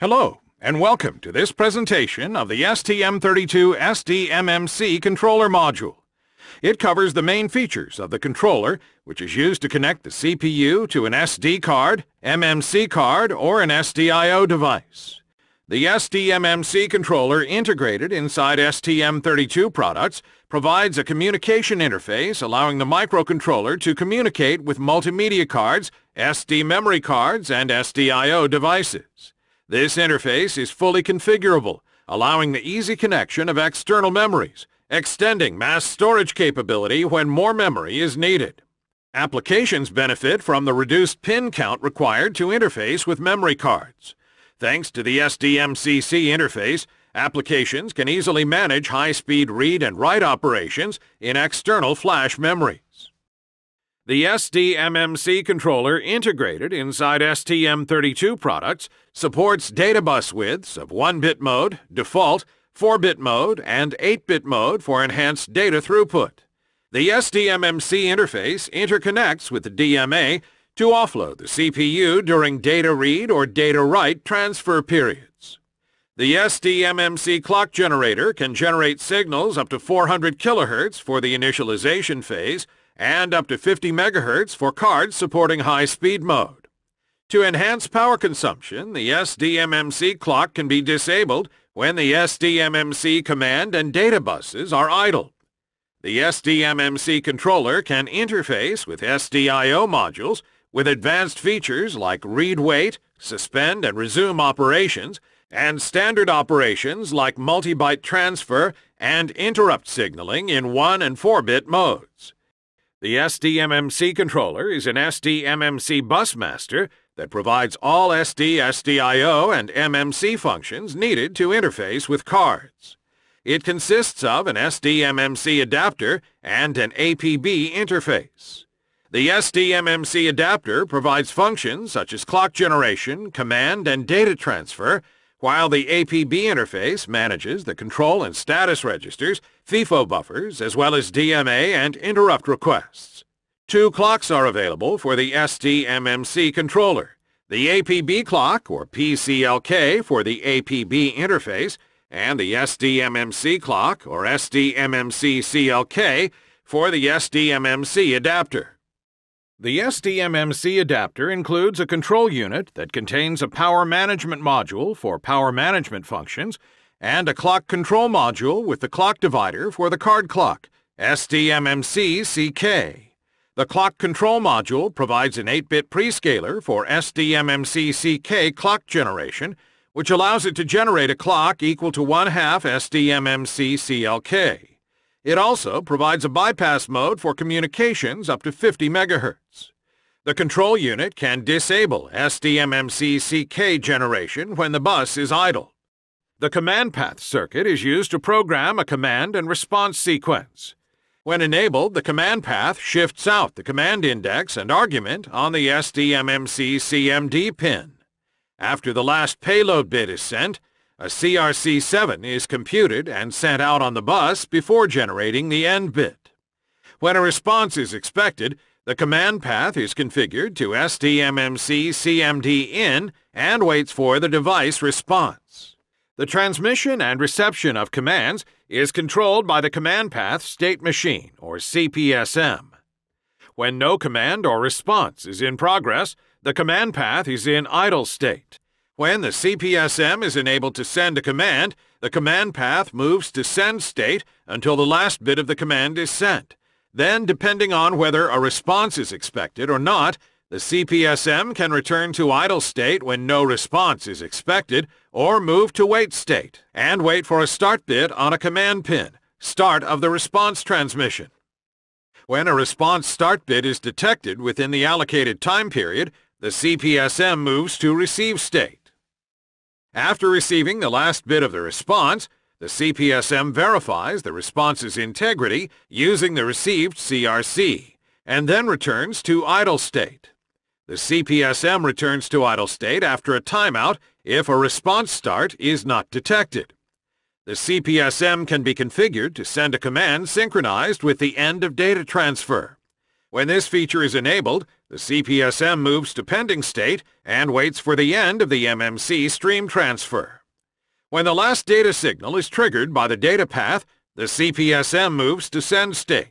Hello, and welcome to this presentation of the STM32 SDMMC controller module. It covers the main features of the controller, which is used to connect the CPU to an SD card, MMC card, or an SDIO device. The SDMMC controller integrated inside STM32 products provides a communication interface allowing the microcontroller to communicate with multimedia cards, SD memory cards, and SDIO devices. This interface is fully configurable, allowing the easy connection of external memories, extending mass storage capability when more memory is needed. Applications benefit from the reduced pin count required to interface with memory cards. Thanks to the SDMCC interface, applications can easily manage high-speed read and write operations in external flash memory. The SDMMC controller integrated inside STM32 products supports data bus widths of 1-bit mode, default, 4-bit mode, and 8-bit mode for enhanced data throughput. The SDMMC interface interconnects with the DMA to offload the CPU during data read or data write transfer periods. The SDMMC clock generator can generate signals up to 400 kHz for the initialization phase and up to 50 MHz for cards supporting high-speed mode. To enhance power consumption, the SDMMC clock can be disabled when the SDMMC command and data buses are idle. The SDMMC controller can interface with SDIO modules with advanced features like read-wait, suspend and resume operations, and standard operations like multi-byte transfer and interrupt signaling in 1 and 4-bit modes. The SDMMC controller is an SDMMC master that provides all SD, SDIO, and MMC functions needed to interface with cards. It consists of an SDMMC adapter and an APB interface. The SDMMC adapter provides functions such as clock generation, command, and data transfer, while the APB interface manages the control and status registers, FIFO buffers, as well as DMA and interrupt requests. Two clocks are available for the SDMMC controller, the APB clock, or PCLK, for the APB interface, and the SDMMC clock, or SDMMC-CLK, for the SDMMC adapter. The SDMMC adapter includes a control unit that contains a power management module for power management functions and a clock control module with the clock divider for the card clock, SDMMC-CK. The clock control module provides an 8-bit prescaler for SDMMC-CK clock generation, which allows it to generate a clock equal to one-half SDMMC-CLK. It also provides a bypass mode for communications up to 50 MHz. The control unit can disable SDMMC-CK generation when the bus is idle. The command path circuit is used to program a command and response sequence. When enabled, the command path shifts out the command index and argument on the SDMMC CMD pin. After the last payload bit is sent, a CRC-7 is computed and sent out on the bus before generating the end bit. When a response is expected, the command path is configured to STMMC-CMD-IN and waits for the device response. The transmission and reception of commands is controlled by the command path state machine, or CPSM. When no command or response is in progress, the command path is in idle state. When the CPSM is enabled to send a command, the command path moves to send state until the last bit of the command is sent. Then, depending on whether a response is expected or not, the CPSM can return to idle state when no response is expected, or move to wait state, and wait for a start bit on a command pin, start of the response transmission. When a response start bit is detected within the allocated time period, the CPSM moves to receive state. After receiving the last bit of the response, the CPSM verifies the response's integrity using the received CRC, and then returns to idle state. The CPSM returns to idle state after a timeout if a response start is not detected. The CPSM can be configured to send a command synchronized with the end of data transfer. When this feature is enabled, the CPSM moves to pending state and waits for the end of the MMC stream transfer. When the last data signal is triggered by the data path, the CPSM moves to send state.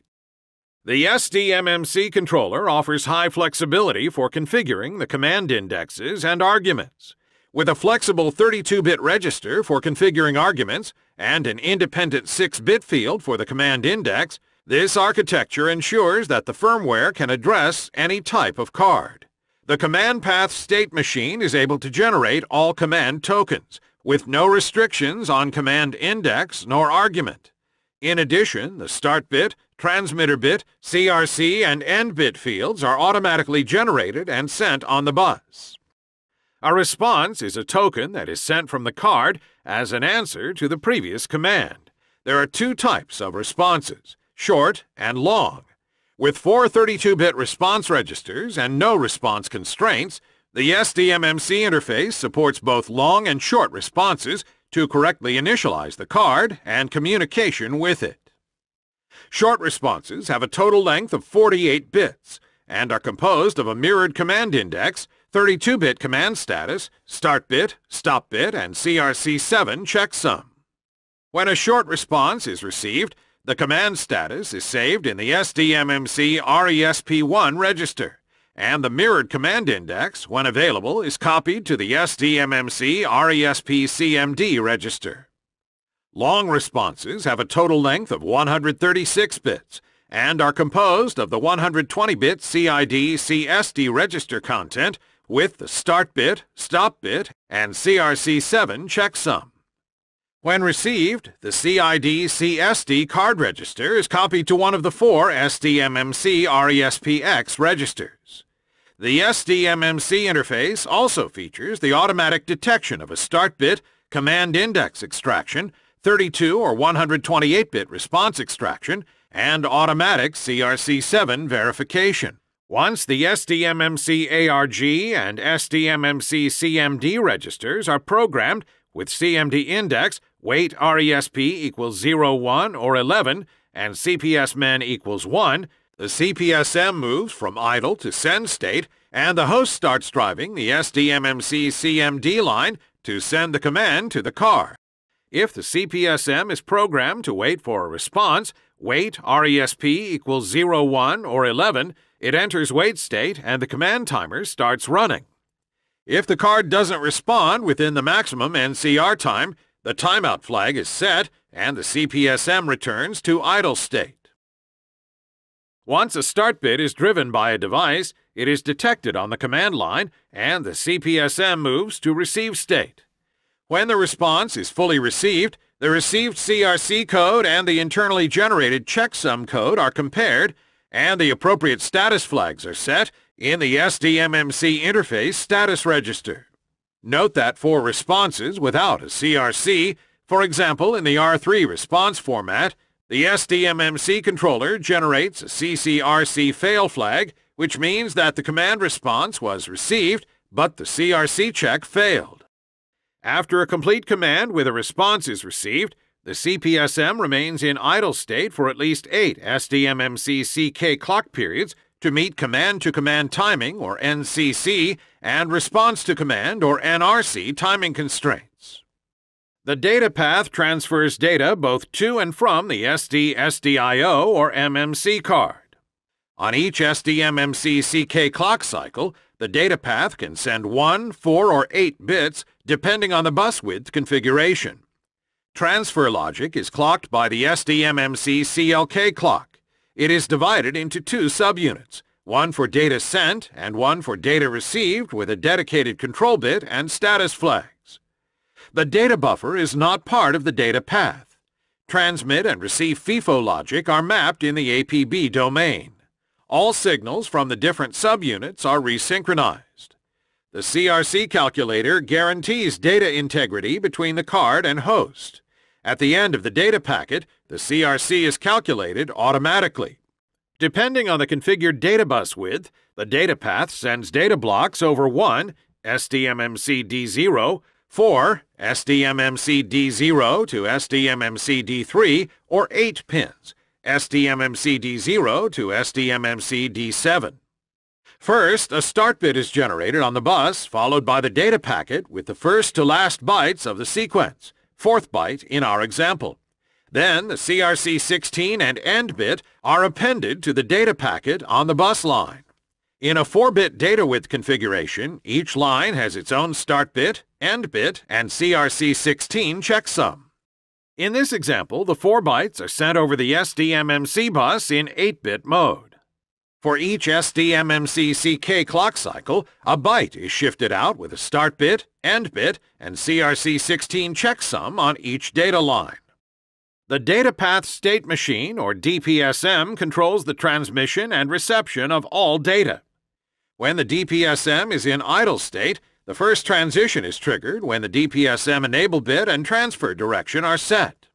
The SDMMC controller offers high flexibility for configuring the command indexes and arguments. With a flexible 32-bit register for configuring arguments and an independent 6-bit field for the command index, this architecture ensures that the firmware can address any type of card. The command path state machine is able to generate all command tokens, with no restrictions on command index nor argument. In addition, the start bit, transmitter bit, CRC, and end bit fields are automatically generated and sent on the bus. A response is a token that is sent from the card as an answer to the previous command. There are two types of responses, short, and long. With four 32-bit response registers and no response constraints, the SDMMC interface supports both long and short responses to correctly initialize the card and communication with it. Short responses have a total length of 48 bits and are composed of a mirrored command index, 32-bit command status, start bit, stop bit, and CRC7 checksum. When a short response is received, the command status is saved in the SDMMC RESP-1 register, and the mirrored command index, when available, is copied to the SDMMC RESP-CMD register. Long responses have a total length of 136 bits and are composed of the 120-bit CID-CSD register content with the start bit, stop bit, and CRC7 checksum. When received, the CID-CSD card register is copied to one of the four SDMMC RESPX registers. The SDMMC interface also features the automatic detection of a start bit, command index extraction, 32 or 128-bit response extraction, and automatic CRC7 verification. Once the SDMMC ARG and SDMMC CMD registers are programmed with CMD index Weight RESP equals 0, 1, or 11, and CPS men equals 1, the CPSM moves from idle to send state, and the host starts driving the SDMMC CMD line to send the command to the car. If the CPSM is programmed to wait for a response, wait RESP equals 0, 1, or 11, it enters wait state and the command timer starts running. If the card doesn't respond within the maximum NCR time, the timeout flag is set and the CPSM returns to idle state. Once a start bit is driven by a device, it is detected on the command line and the CPSM moves to receive state. When the response is fully received, the received CRC code and the internally generated checksum code are compared and the appropriate status flags are set in the SDMMC interface status register. Note that for responses without a CRC, for example in the R3 response format, the SDMMC controller generates a CCRC fail flag, which means that the command response was received, but the CRC check failed. After a complete command with a response is received, the CPSM remains in idle state for at least 8 SDMMC CK clock periods to meet Command-to-Command Timing, or NCC, and Response-to-Command, or NRC, timing constraints. The data path transfers data both to and from the SD SDIO or MMC card. On each SDMMC CK clock cycle, the data path can send 1, 4, or 8 bits depending on the bus width configuration. Transfer logic is clocked by the SDMMC CLK clock, it is divided into two subunits, one for data sent and one for data received with a dedicated control bit and status flags. The data buffer is not part of the data path. Transmit and receive FIFO logic are mapped in the APB domain. All signals from the different subunits are resynchronized. The CRC calculator guarantees data integrity between the card and host. At the end of the data packet, the CRC is calculated automatically. Depending on the configured data bus width, the data path sends data blocks over one SDMMC d SDMMCD0, 4, SDMMC d 0 to SDMMC d 3 or 8 pins, SDMMC d 0 to SDMMC d 7 First, a start bit is generated on the bus, followed by the data packet with the first to last bytes of the sequence fourth byte in our example. Then the CRC16 and end bit are appended to the data packet on the bus line. In a 4-bit data width configuration, each line has its own start bit, end bit, and CRC16 checksum. In this example, the 4 bytes are sent over the SDMMC bus in 8-bit mode. For each SDMMCCK clock cycle, a byte is shifted out with a start bit, end bit, and CRC16 checksum on each data line. The Data Path State Machine, or DPSM, controls the transmission and reception of all data. When the DPSM is in idle state, the first transition is triggered when the DPSM enable bit and transfer direction are set.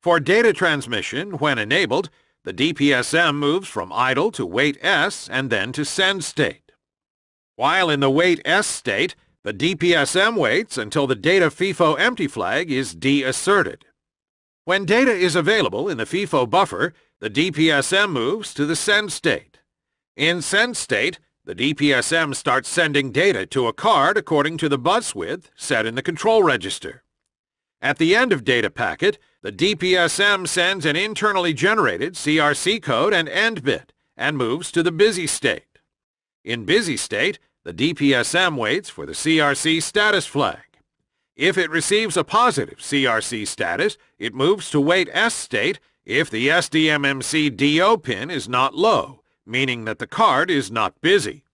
For data transmission, when enabled, the DPSM moves from idle to wait S and then to send state. While in the wait S state, the DPSM waits until the data FIFO empty flag is deasserted. When data is available in the FIFO buffer, the DPSM moves to the send state. In send state, the DPSM starts sending data to a card according to the bus width set in the control register. At the end of data packet, the DPSM sends an internally generated CRC code and end bit and moves to the busy state. In busy state, the DPSM waits for the CRC status flag. If it receives a positive CRC status, it moves to wait S state if the SDMMC DO pin is not low, meaning that the card is not busy.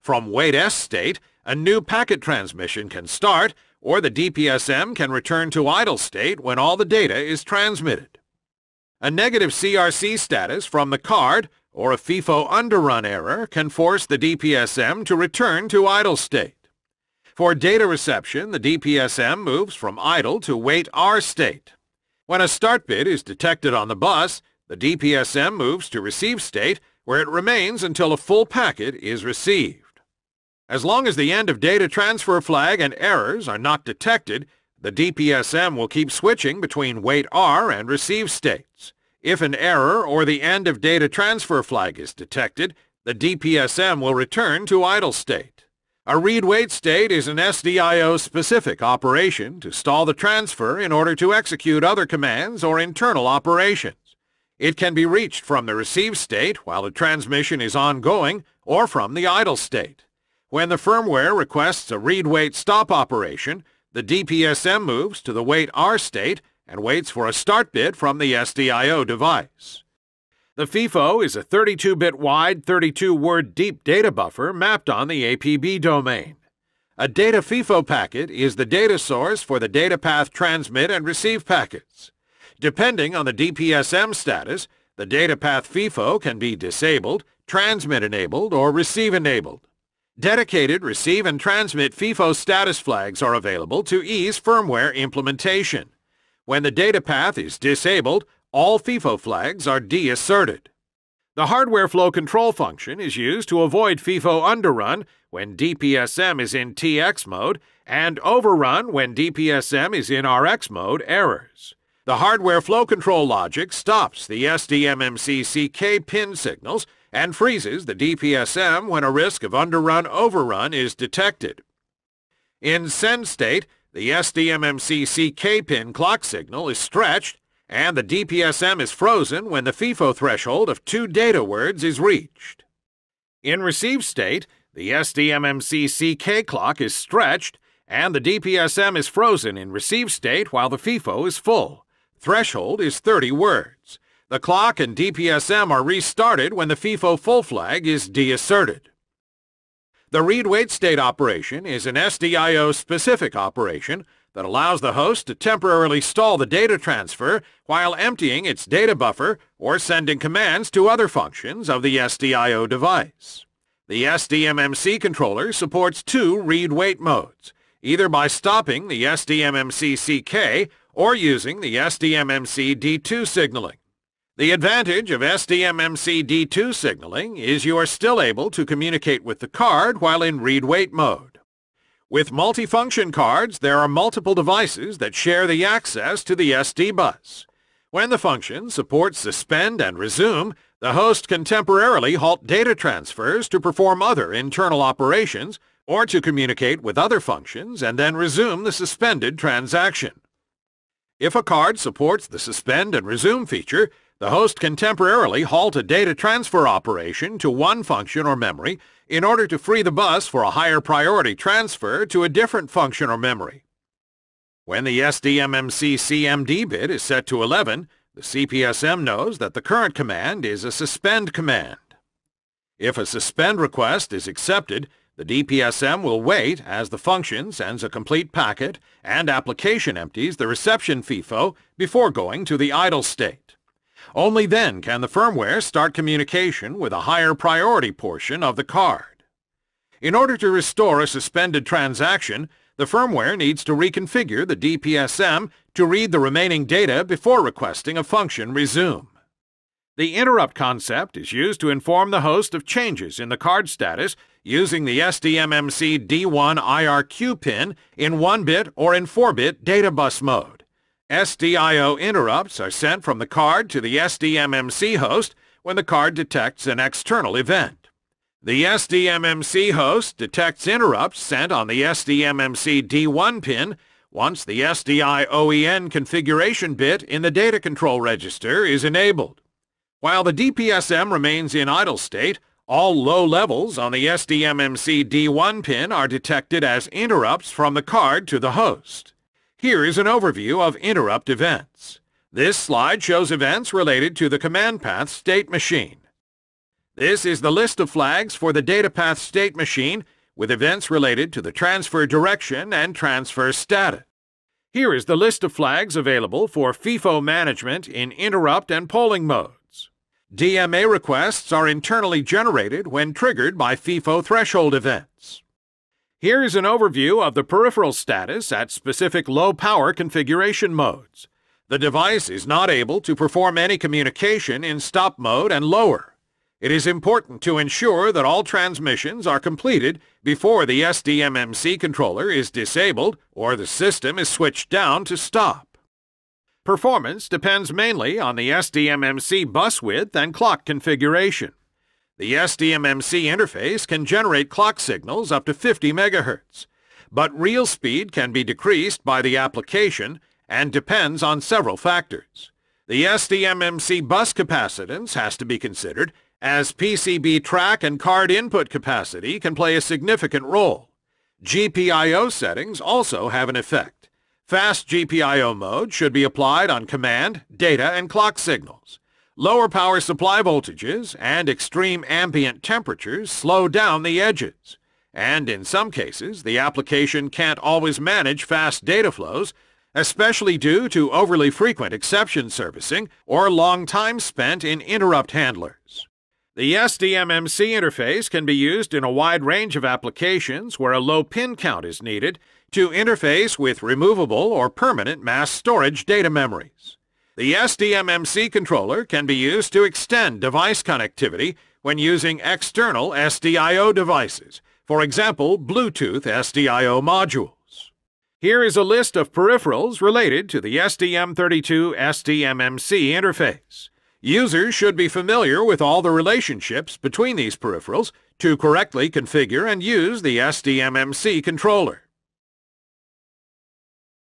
From wait S state, a new packet transmission can start or the DPSM can return to idle state when all the data is transmitted. A negative CRC status from the card or a FIFO underrun error can force the DPSM to return to idle state. For data reception, the DPSM moves from idle to wait R state. When a start bit is detected on the bus, the DPSM moves to receive state where it remains until a full packet is received. As long as the end of data transfer flag and errors are not detected, the DPSM will keep switching between wait R and receive states. If an error or the end of data transfer flag is detected, the DPSM will return to idle state. A read-wait state is an SDIO-specific operation to stall the transfer in order to execute other commands or internal operations. It can be reached from the receive state while the transmission is ongoing or from the idle state. When the firmware requests a read-wait stop operation, the DPSM moves to the wait R state and waits for a start bit from the SDIO device. The FIFO is a 32-bit wide, 32-word deep data buffer mapped on the APB domain. A data FIFO packet is the data source for the data path transmit and receive packets. Depending on the DPSM status, the data path FIFO can be disabled, transmit-enabled, or receive-enabled. Dedicated receive and transmit FIFO status flags are available to ease firmware implementation. When the data path is disabled, all FIFO flags are deasserted. The hardware flow control function is used to avoid FIFO underrun when DPSM is in TX mode and overrun when DPSM is in RX mode errors. The hardware flow control logic stops the SDMMCCK pin signals and freezes the DPSM when a risk of underrun overrun is detected. In send state, the SDMMCC pin clock signal is stretched and the DPSM is frozen when the FIFO threshold of two data words is reached. In receive state, the SDMMCC clock is stretched and the DPSM is frozen in receive state while the FIFO is full. Threshold is 30 words. The clock and DPSM are restarted when the FIFO full flag is deasserted. The read-wait state operation is an SDIO-specific operation that allows the host to temporarily stall the data transfer while emptying its data buffer or sending commands to other functions of the SDIO device. The SDMMC controller supports two read-wait modes, either by stopping the SDMMC CK or using the SDMMC D2 signaling. The advantage of d 2 signaling is you are still able to communicate with the card while in read-wait mode. With multifunction cards, there are multiple devices that share the access to the SD bus. When the function supports suspend and resume, the host can temporarily halt data transfers to perform other internal operations or to communicate with other functions and then resume the suspended transaction. If a card supports the suspend and resume feature, the host can temporarily halt a data transfer operation to one function or memory in order to free the bus for a higher priority transfer to a different function or memory. When the SDMMC CMD bit is set to 11, the CPSM knows that the current command is a suspend command. If a suspend request is accepted, the DPSM will wait as the function sends a complete packet and application empties the reception FIFO before going to the idle state. Only then can the firmware start communication with a higher priority portion of the card. In order to restore a suspended transaction, the firmware needs to reconfigure the DPSM to read the remaining data before requesting a function resume. The interrupt concept is used to inform the host of changes in the card status using the SDMMC D1 IRQ pin in 1-bit or in 4-bit data bus mode. SDIO interrupts are sent from the card to the SDMMC host when the card detects an external event. The SDMMC host detects interrupts sent on the SDMMC D1 pin once the SDIOEN oen configuration bit in the data control register is enabled. While the DPSM remains in idle state, all low levels on the SDMMC D1 pin are detected as interrupts from the card to the host. Here is an overview of interrupt events. This slide shows events related to the command path state machine. This is the list of flags for the data path state machine with events related to the transfer direction and transfer status. Here is the list of flags available for FIFO management in interrupt and polling modes. DMA requests are internally generated when triggered by FIFO threshold events. Here's an overview of the peripheral status at specific low-power configuration modes. The device is not able to perform any communication in stop mode and lower. It is important to ensure that all transmissions are completed before the SDMMC controller is disabled or the system is switched down to stop. Performance depends mainly on the SDMMC bus width and clock configuration. The SDMMC interface can generate clock signals up to 50 MHz, but real speed can be decreased by the application and depends on several factors. The SDMMC bus capacitance has to be considered as PCB track and card input capacity can play a significant role. GPIO settings also have an effect. Fast GPIO mode should be applied on command, data, and clock signals. Lower power supply voltages and extreme ambient temperatures slow down the edges, and in some cases the application can't always manage fast data flows, especially due to overly frequent exception servicing or long time spent in interrupt handlers. The SDMMC interface can be used in a wide range of applications where a low pin count is needed to interface with removable or permanent mass storage data memories. The SDMMC controller can be used to extend device connectivity when using external SDIO devices, for example, Bluetooth SDIO modules. Here is a list of peripherals related to the SDM32 SDMMC interface. Users should be familiar with all the relationships between these peripherals to correctly configure and use the SDMMC controller.